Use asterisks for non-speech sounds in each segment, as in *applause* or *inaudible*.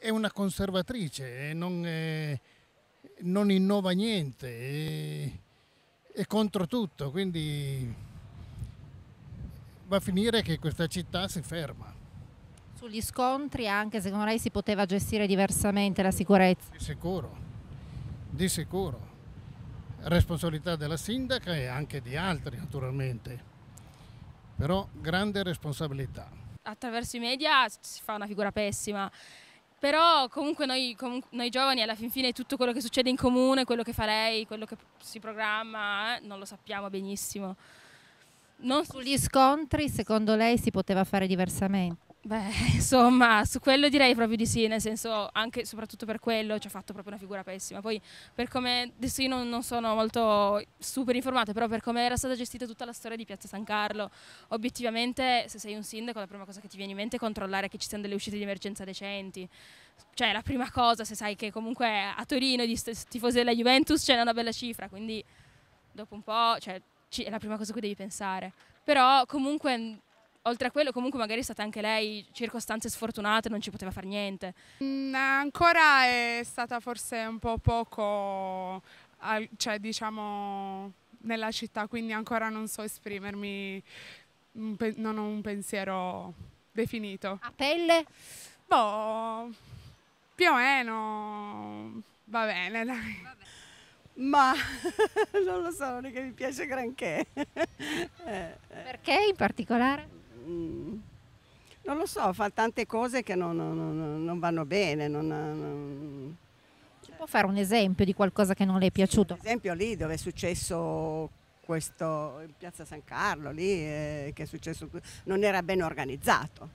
è una conservatrice, non, è, non innova niente, è, è contro tutto, quindi va a finire che questa città si ferma. Sugli scontri anche secondo lei si poteva gestire diversamente la sicurezza? Di sicuro, di sicuro. Responsabilità della sindaca e anche di altri naturalmente, però grande responsabilità attraverso i media si fa una figura pessima. Però comunque noi, com- noi, giovani alla fin fine tutto quello che succede in comune, quello che farei, quello che si programma, eh, non lo sappiamo benissimo. Non... Sugli scontri secondo lei si poteva fare diversamente? Beh, *laughs* insomma, su quello direi proprio di sì, nel senso anche e soprattutto per quello ci ha fatto proprio una figura pessima. Poi per come, adesso io non, non sono molto super informata, però per come era stata gestita tutta la storia di Piazza San Carlo, obiettivamente se sei un sindaco la prima cosa che ti viene in mente è controllare che ci siano delle uscite di emergenza decenti. Cioè la prima cosa, se sai che comunque a Torino di tifosi della Juventus c'è una bella cifra, quindi dopo un po' cioè, è la prima cosa a cui devi pensare. Però comunque Oltre a quello comunque magari è stata anche lei circostanze sfortunate, non ci poteva fare niente. Mm, ancora è stata forse un po' poco, cioè diciamo nella città, quindi ancora non so esprimermi, non ho un pensiero definito. A pelle? Boh, più o meno, va bene, dai. Va bene. Ma *laughs* non lo so, non è che mi piace granché. *laughs* Eh, eh. Perché in particolare? non lo so, fa tante cose che non, non, non vanno bene. Non, Ci può fare un esempio di qualcosa che non le è piaciuto? Sì, per esempio lì dove è successo questo, in piazza San Carlo, lì eh, che è successo, non era ben organizzato.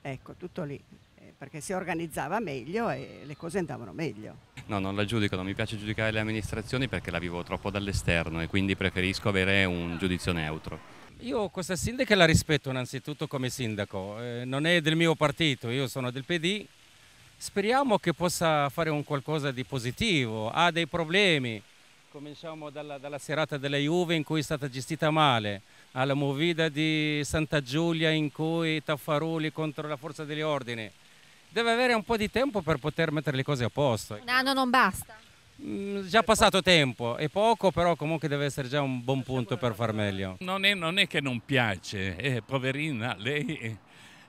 Ecco, tutto lì, eh, perché si organizzava meglio e le cose andavano meglio. No, non la giudico, non mi piace giudicare le amministrazioni perché la vivo troppo dall'esterno e quindi preferisco avere un giudizio neutro. Io questa sindaca la rispetto innanzitutto come sindaco, eh, non è del mio partito, io sono del PD. Speriamo che possa fare un qualcosa di positivo, ha dei problemi. Cominciamo dalla, dalla serata della Juve in cui è stata gestita male, alla movida di Santa Giulia in cui Taffaruli contro la forza degli ordini. Deve avere un po' di tempo per poter mettere le cose a posto. Un anno non basta. Mm, già passato tempo, è poco, però comunque deve essere già un buon punto per far meglio. Non è, non è che non piace, eh, poverina, lei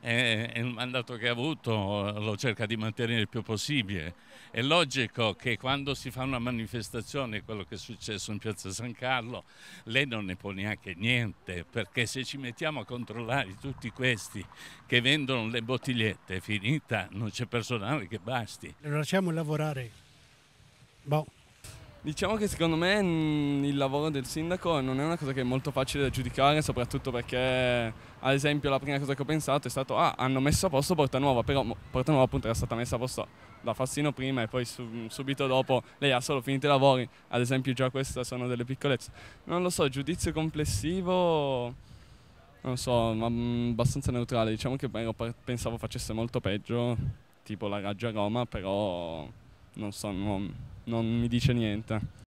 eh, il mandato che ha avuto lo cerca di mantenere il più possibile. È logico che quando si fa una manifestazione, quello che è successo in Piazza San Carlo, lei non ne può neanche niente, perché se ci mettiamo a controllare tutti questi che vendono le bottigliette, finita, non c'è personale che basti. lasciamo lavorare. Boh. Diciamo che secondo me il lavoro del sindaco non è una cosa che è molto facile da giudicare, soprattutto perché ad esempio la prima cosa che ho pensato è stato ah, hanno messo a posto Porta Nuova, però Porta Nuova appunto era stata messa a posto da Fassino prima e poi subito dopo lei ha solo finito i lavori, ad esempio già queste sono delle piccolezze. Non lo so, giudizio complessivo non so, ma mm, abbastanza neutrale, diciamo che beh, pensavo facesse molto peggio, tipo la Raggia Roma, però non so, non non mi dice niente.